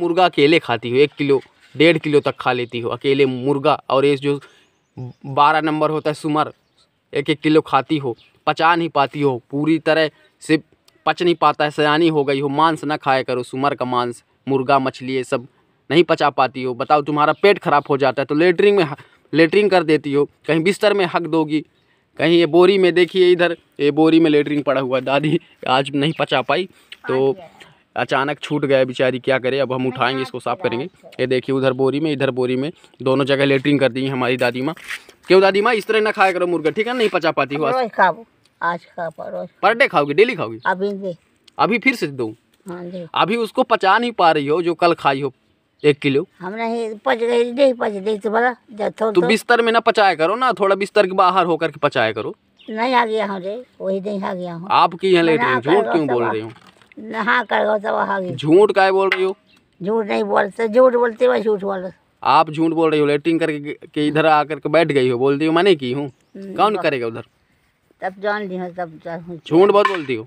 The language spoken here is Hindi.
मुर्गा अकेले खाती हो एक किलो डेढ़ किलो तक खा लेती हो अकेले मुर्गा और ये जो बारह नंबर होता है सुमर एक एक किलो खाती हो पचा नहीं पाती हो पूरी तरह से पच नहीं पाता है सयानी हो गई हो मांस ना खाया करो सुमर का मांस मुर्गा मछली ये सब नहीं पचा पाती हो बताओ तुम्हारा पेट खराब हो जाता है तो लेटरिन में लेटरिन कर देती हो कहीं बिस्तर में हक दोगी कहीं ये बोरी में देखिए इधर ये बोरी में लेटरिन पड़ा हुआ दादी आज नहीं पचा पाई तो अचानक छूट गया बेचारी क्या करे अब हम हाँ, उठाएंगे इसको साफ़ करेंगे ये देखिए उधर बोरी में इधर बोरी में दोनों जगह लेटरिन कर दी हमारी दादी माँ क्यों दादी माँ इस तरह ना खाया करो मुर्गा ठीक है नहीं पचा पाती हो पर डे खाओगी डेली खाओगी अभी फिर से दो हाँ, अभी उसको पचा नहीं पा रही हो जो कल खाई हो एक किलो तो, तो, तो बिस्तर में ना पचाया करो ना थोड़ा बिस्तर के बाहर होकर पचाया करो नहीं आ गया हूँ वही नहीं आ गया हूँ आपकी यहाँ लेट झूठ क्यों तो बोल रही हूँ हाँ करगौता वहाँ गई झूठ का बोल रही हो झूठ नहीं बोलते झूठ बोलते मैं झूठ बोल आप झूठ बोल रही हो लेटिंग करके के इधर आकर के बैठ गई हो बोलती हो मैं की हूँ हम्म, कौन करेगा उधर तब जान ली तब झूठ बहुत बोलती हो